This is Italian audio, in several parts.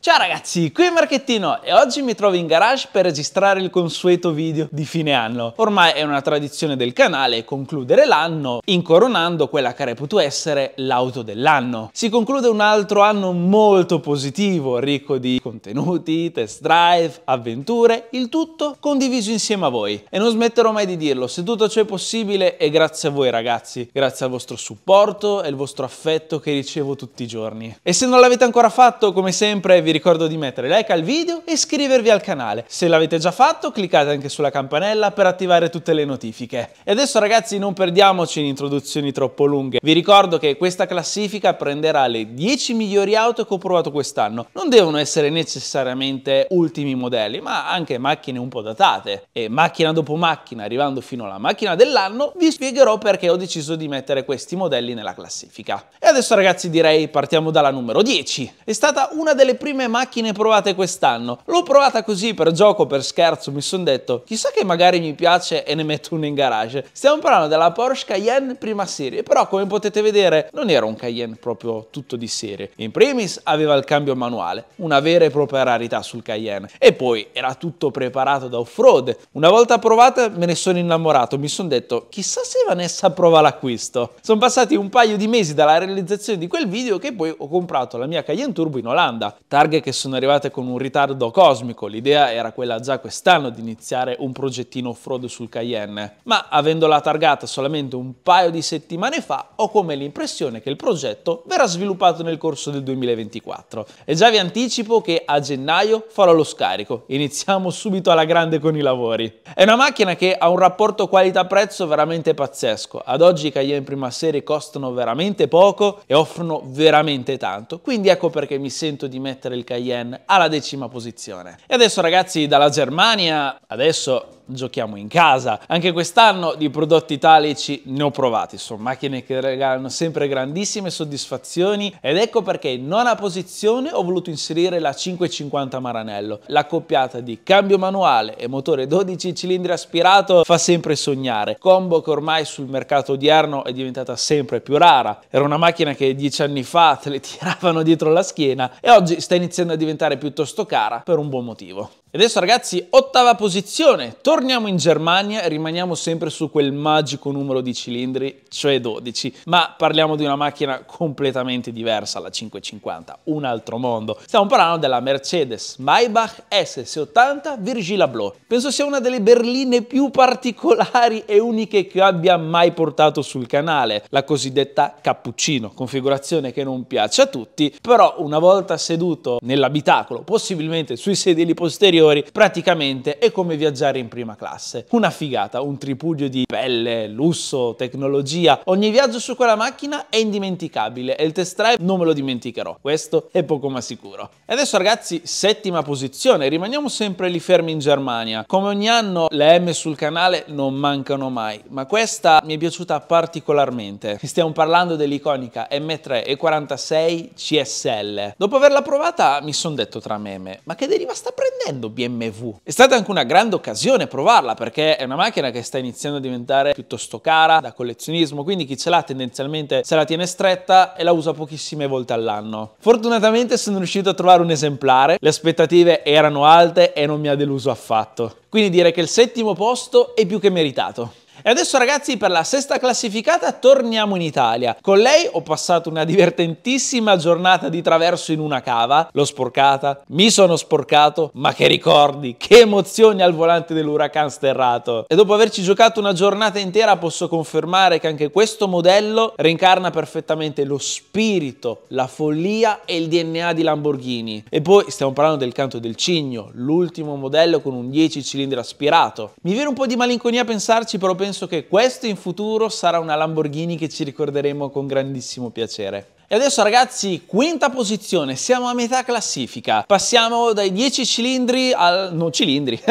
Ciao ragazzi, qui è Marchettino e oggi mi trovo in garage per registrare il consueto video di fine anno. Ormai è una tradizione del canale concludere l'anno incoronando quella che reputo essere l'auto dell'anno. Si conclude un altro anno molto positivo, ricco di contenuti, test drive, avventure, il tutto condiviso insieme a voi. E non smetterò mai di dirlo, se tutto ciò è possibile è grazie a voi ragazzi, grazie al vostro supporto e il vostro affetto che ricevo tutti i giorni. E se non l'avete ancora fatto, come sempre vi vi ricordo di mettere like al video e iscrivervi al canale. Se l'avete già fatto cliccate anche sulla campanella per attivare tutte le notifiche. E adesso ragazzi non perdiamoci in introduzioni troppo lunghe. Vi ricordo che questa classifica prenderà le 10 migliori auto che ho provato quest'anno. Non devono essere necessariamente ultimi modelli ma anche macchine un po' datate. E macchina dopo macchina arrivando fino alla macchina dell'anno vi spiegherò perché ho deciso di mettere questi modelli nella classifica. E adesso ragazzi direi partiamo dalla numero 10. È stata una delle prime prime macchine provate quest'anno. L'ho provata così per gioco, per scherzo, mi sono detto, chissà che magari mi piace e ne metto una in garage. Stiamo parlando della Porsche Cayenne prima serie, però come potete vedere non era un Cayenne proprio tutto di serie. In primis aveva il cambio manuale, una vera e propria rarità sul Cayenne, e poi era tutto preparato da off-road. Una volta provata me ne sono innamorato, mi sono detto, chissà se Vanessa prova l'acquisto. Sono passati un paio di mesi dalla realizzazione di quel video che poi ho comprato la mia Cayenne Turbo in Olanda. Target targhe che sono arrivate con un ritardo cosmico, l'idea era quella già quest'anno di iniziare un progettino off-road sul Cayenne, ma avendola targata solamente un paio di settimane fa ho come l'impressione che il progetto verrà sviluppato nel corso del 2024 e già vi anticipo che a gennaio farò lo scarico, iniziamo subito alla grande con i lavori. È una macchina che ha un rapporto qualità-prezzo veramente pazzesco, ad oggi i Cayenne prima serie costano veramente poco e offrono veramente tanto, quindi ecco perché mi sento di mettere il Cayenne alla decima posizione. E adesso ragazzi dalla Germania, adesso giochiamo in casa. Anche quest'anno di prodotti italici ne ho provati, sono macchine che regalano sempre grandissime soddisfazioni ed ecco perché in nona posizione ho voluto inserire la 550 Maranello. La coppiata di cambio manuale e motore 12 cilindri aspirato fa sempre sognare, combo che ormai sul mercato odierno è diventata sempre più rara. Era una macchina che dieci anni fa te le tiravano dietro la schiena e oggi sta iniziando a diventare piuttosto cara per un buon motivo. E adesso ragazzi, ottava posizione, torniamo in Germania e rimaniamo sempre su quel magico numero di cilindri, cioè 12, ma parliamo di una macchina completamente diversa, la 550, un altro mondo. Stiamo parlando della Mercedes Maybach S680 Virgil Abloh. Penso sia una delle berline più particolari e uniche che abbia mai portato sul canale, la cosiddetta cappuccino, configurazione che non piace a tutti, però una volta seduto nell'abitacolo, possibilmente sui sedili posteriori, superiori praticamente è come viaggiare in prima classe. Una figata, un tripudio di pelle, lusso, tecnologia. Ogni viaggio su quella macchina è indimenticabile e il test drive non me lo dimenticherò, questo è poco ma sicuro. E adesso ragazzi, settima posizione, rimaniamo sempre lì fermi in Germania. Come ogni anno le M sul canale non mancano mai, ma questa mi è piaciuta particolarmente. Stiamo parlando dell'iconica M3 E46 CSL. Dopo averla provata mi sono detto tra meme, ma che deriva sta prendendo mondo BMW. È stata anche una grande occasione provarla perché è una macchina che sta iniziando a diventare piuttosto cara da collezionismo, quindi chi ce l'ha tendenzialmente se la tiene stretta e la usa pochissime volte all'anno. Fortunatamente sono riuscito a trovare un esemplare, le aspettative erano alte e non mi ha deluso affatto. Quindi direi che il settimo posto è più che meritato. E adesso ragazzi per la sesta classificata torniamo in Italia. Con lei ho passato una divertentissima giornata di traverso in una cava, l'ho sporcata, mi sono sporcato, ma che ricordi, che emozioni al volante dell'Huracan sterrato. E dopo averci giocato una giornata intera posso confermare che anche questo modello reincarna perfettamente lo spirito, la follia e il DNA di Lamborghini. E poi stiamo parlando del canto del cigno, l'ultimo modello con un 10 cilindri aspirato. Mi viene un po' di malinconia pensarci però penso penso che questo in futuro sarà una Lamborghini che ci ricorderemo con grandissimo piacere. E adesso ragazzi, quinta posizione, siamo a metà classifica. Passiamo dai 10 cilindri al... no, cilindri.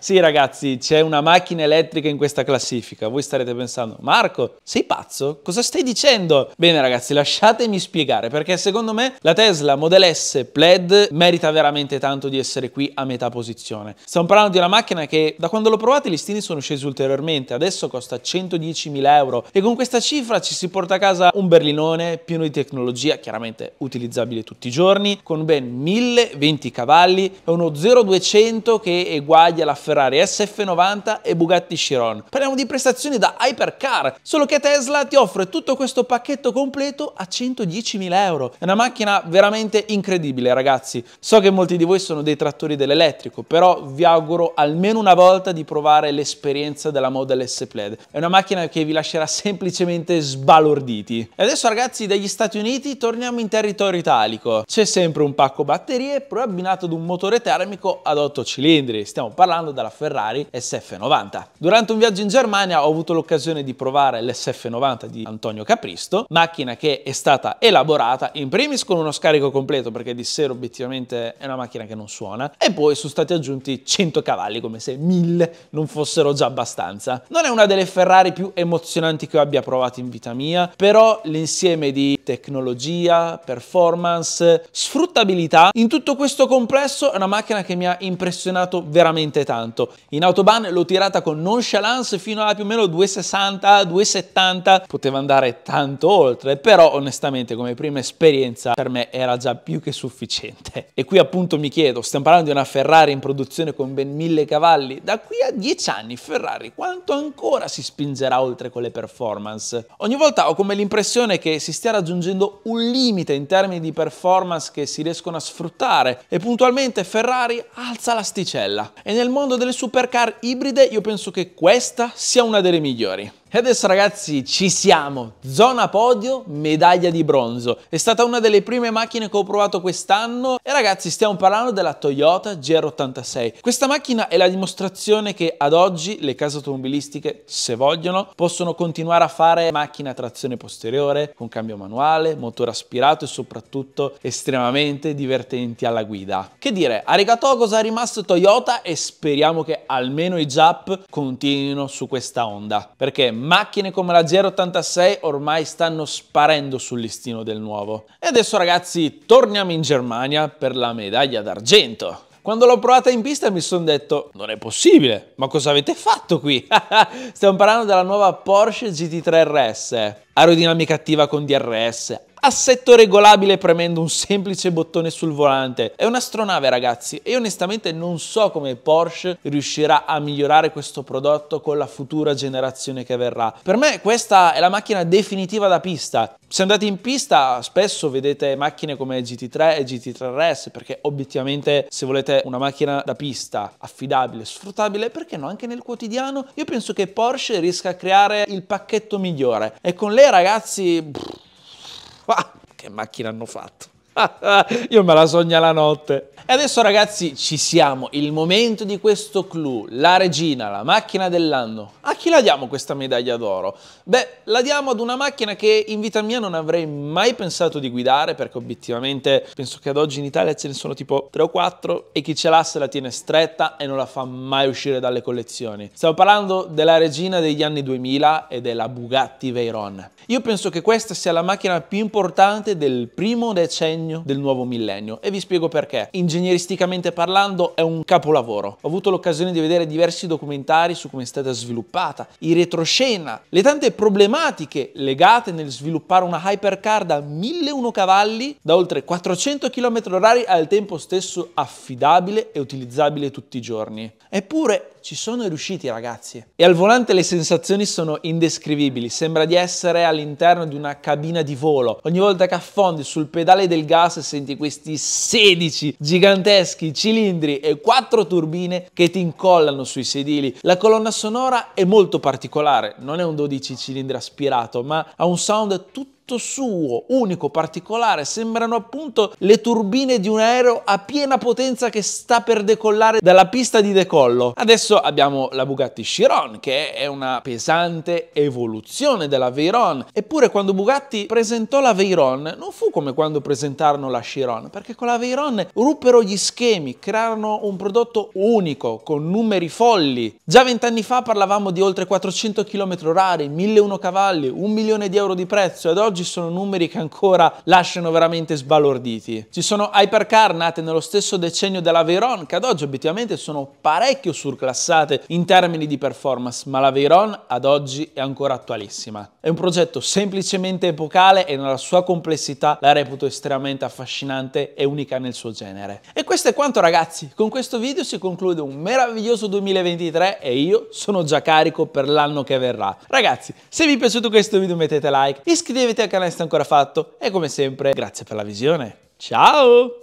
sì ragazzi, c'è una macchina elettrica in questa classifica. Voi starete pensando, Marco, sei pazzo? Cosa stai dicendo? Bene ragazzi, lasciatemi spiegare, perché secondo me la Tesla Model S Plaid merita veramente tanto di essere qui a metà posizione. Stiamo parlando di una macchina che da quando l'ho provata i listini sono scesi ulteriormente. Adesso costa 110.000 euro e con questa cifra ci si porta a casa un berlinone pieno di tecnologia chiaramente utilizzabile tutti i giorni, con ben 1020 cavalli e uno 0200 che eguaglia la Ferrari SF90 e Bugatti Chiron. Parliamo di prestazioni da hypercar, solo che Tesla ti offre tutto questo pacchetto completo a 110.000 euro. È una macchina veramente incredibile ragazzi. So che molti di voi sono dei trattori dell'elettrico, però vi auguro almeno una volta di provare l'esperienza della Model S Plaid. È una macchina che vi lascerà semplicemente sbalorditi. E adesso ragazzi dagli Stati Stati Uniti torniamo in territorio italico. C'è sempre un pacco batterie però abbinato ad un motore termico ad 8 cilindri. Stiamo parlando della Ferrari SF90. Durante un viaggio in Germania ho avuto l'occasione di provare l'SF90 di Antonio Capristo, macchina che è stata elaborata in primis con uno scarico completo perché di sera obiettivamente è una macchina che non suona e poi sono stati aggiunti 100 cavalli come se 1000 non fossero già abbastanza. Non è una delle Ferrari più emozionanti che abbia provato in vita mia, però l'insieme di tecnologie tecnologia, performance, sfruttabilità. In tutto questo complesso è una macchina che mi ha impressionato veramente tanto. In autobahn l'ho tirata con nonchalance fino a più o meno 260, 270, poteva andare tanto oltre, però onestamente come prima esperienza per me era già più che sufficiente. E qui appunto mi chiedo, stiamo parlando di una Ferrari in produzione con ben 1000 cavalli, da qui a 10 anni Ferrari quanto ancora si spingerà oltre con le performance? Ogni volta ho come l'impressione che si stia raggiungendo raggiungendo un limite in termini di performance che si riescono a sfruttare e puntualmente Ferrari alza l'asticella. E nel mondo delle supercar ibride io penso che questa sia una delle migliori. E adesso ragazzi ci siamo, zona podio, medaglia di bronzo. È stata una delle prime macchine che ho provato quest'anno e ragazzi stiamo parlando della Toyota GR86. Questa macchina è la dimostrazione che ad oggi le case automobilistiche, se vogliono, possono continuare a fare macchine a trazione posteriore, con cambio manuale, motore aspirato e soprattutto estremamente divertenti alla guida. Che dire, a cosa è rimasto Toyota e speriamo che almeno i Jap continuino su questa onda, perché macchine come la GR86 ormai stanno sparendo sul listino del nuovo. E adesso ragazzi torniamo in Germania per la medaglia d'argento. Quando l'ho provata in pista mi sono detto, non è possibile, ma cosa avete fatto qui? Stiamo parlando della nuova Porsche GT3 RS, aerodinamica attiva con DRS, assetto regolabile premendo un semplice bottone sul volante. È un'astronave ragazzi e onestamente non so come Porsche riuscirà a migliorare questo prodotto con la futura generazione che verrà. Per me questa è la macchina definitiva da pista. Se andate in pista spesso vedete macchine come GT3 e GT3 RS perché obiettivamente se volete una macchina da pista affidabile, sfruttabile, perché no anche nel quotidiano, io penso che Porsche riesca a creare il pacchetto migliore. E con lei ragazzi... Pff, qua, che macchina hanno fatto? Io me la sogno la notte. E adesso ragazzi ci siamo, il momento di questo clou, la regina, la macchina dell'anno. A chi la diamo questa medaglia d'oro? Beh, la diamo ad una macchina che in vita mia non avrei mai pensato di guidare perché obiettivamente penso che ad oggi in Italia ce ne sono tipo 3 o 4 e chi ce l'ha se la tiene stretta e non la fa mai uscire dalle collezioni. Stiamo parlando della regina degli anni 2000 e della Bugatti Veyron. Io penso che questa sia la macchina più importante del primo decennio segno del nuovo millennio e vi spiego perché. Ingegneristicamente parlando è un capolavoro. Ho avuto l'occasione di vedere diversi documentari su come è stata sviluppata, i retroscena, le tante problematiche legate nel sviluppare una hypercar da 1001 cavalli da oltre 400 km h al tempo stesso affidabile e utilizzabile tutti i giorni. Eppure ci sono riusciti ragazzi. E al volante le sensazioni sono indescrivibili, sembra di essere all'interno di una cabina di volo. Ogni volta che affondi sul pedale del gas senti questi 16 giganteschi cilindri e 4 turbine che ti incollano sui sedili. La colonna sonora è molto particolare, non è un 12 cilindri aspirato, ma ha un sound tutto tutto suo, unico, particolare, sembrano appunto le turbine di un aereo a piena potenza che sta per decollare dalla pista di decollo. Adesso abbiamo la Bugatti Chiron, che è una pesante evoluzione della Veyron. Eppure quando Bugatti presentò la Veyron, non fu come quando presentarono la Chiron, perché con la Veyron ruppero gli schemi, crearono un prodotto unico, con numeri folli. Già vent'anni fa parlavamo di oltre 400 km orari, 1001 cavalli, un milione di euro di prezzo, ed oggi oggi sono numeri che ancora lasciano veramente sbalorditi. Ci sono hypercar nate nello stesso decennio della Veyron che ad oggi obiettivamente sono parecchio surclassate in termini di performance, ma la Veyron ad oggi è ancora attualissima. È un progetto semplicemente epocale e nella sua complessità la reputo estremamente affascinante e unica nel suo genere. E questo è quanto ragazzi, con questo video si conclude un meraviglioso 2023 e io sono già carico per l'anno che verrà. Ragazzi, se vi è piaciuto questo video mettete like, iscrivetevi che canale sta ancora fatto e come sempre grazie per la visione. Ciao!